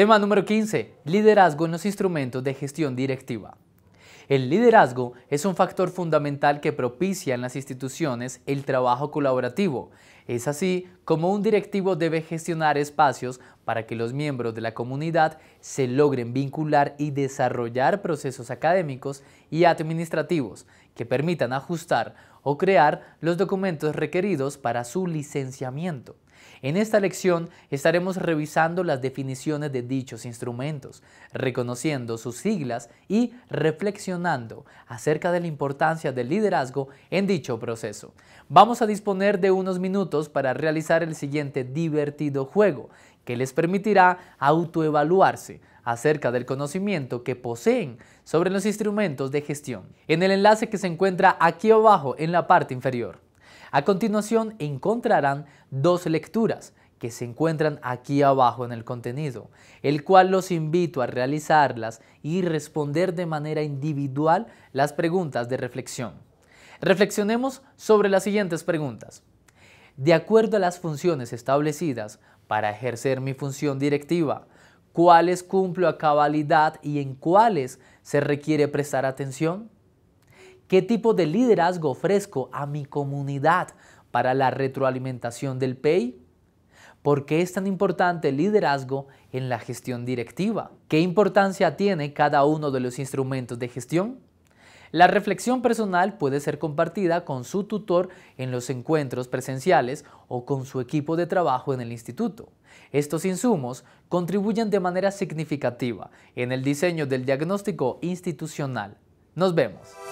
Tema número 15. Liderazgo en los instrumentos de gestión directiva. El liderazgo es un factor fundamental que propicia en las instituciones el trabajo colaborativo. Es así como un directivo debe gestionar espacios para que los miembros de la comunidad se logren vincular y desarrollar procesos académicos y administrativos que permitan ajustar o crear los documentos requeridos para su licenciamiento. En esta lección estaremos revisando las definiciones de dichos instrumentos, reconociendo sus siglas y reflexionando acerca de la importancia del liderazgo en dicho proceso. Vamos a disponer de unos minutos para realizar el siguiente divertido juego que les permitirá autoevaluarse acerca del conocimiento que poseen sobre los instrumentos de gestión en el enlace que se encuentra aquí abajo en la parte inferior. A continuación encontrarán dos lecturas que se encuentran aquí abajo en el contenido, el cual los invito a realizarlas y responder de manera individual las preguntas de reflexión. Reflexionemos sobre las siguientes preguntas. De acuerdo a las funciones establecidas para ejercer mi función directiva, ¿cuáles cumplo a cabalidad y en cuáles se requiere prestar atención? ¿Qué tipo de liderazgo ofrezco a mi comunidad para la retroalimentación del PEI? ¿Por qué es tan importante el liderazgo en la gestión directiva? ¿Qué importancia tiene cada uno de los instrumentos de gestión? La reflexión personal puede ser compartida con su tutor en los encuentros presenciales o con su equipo de trabajo en el instituto. Estos insumos contribuyen de manera significativa en el diseño del diagnóstico institucional. Nos vemos.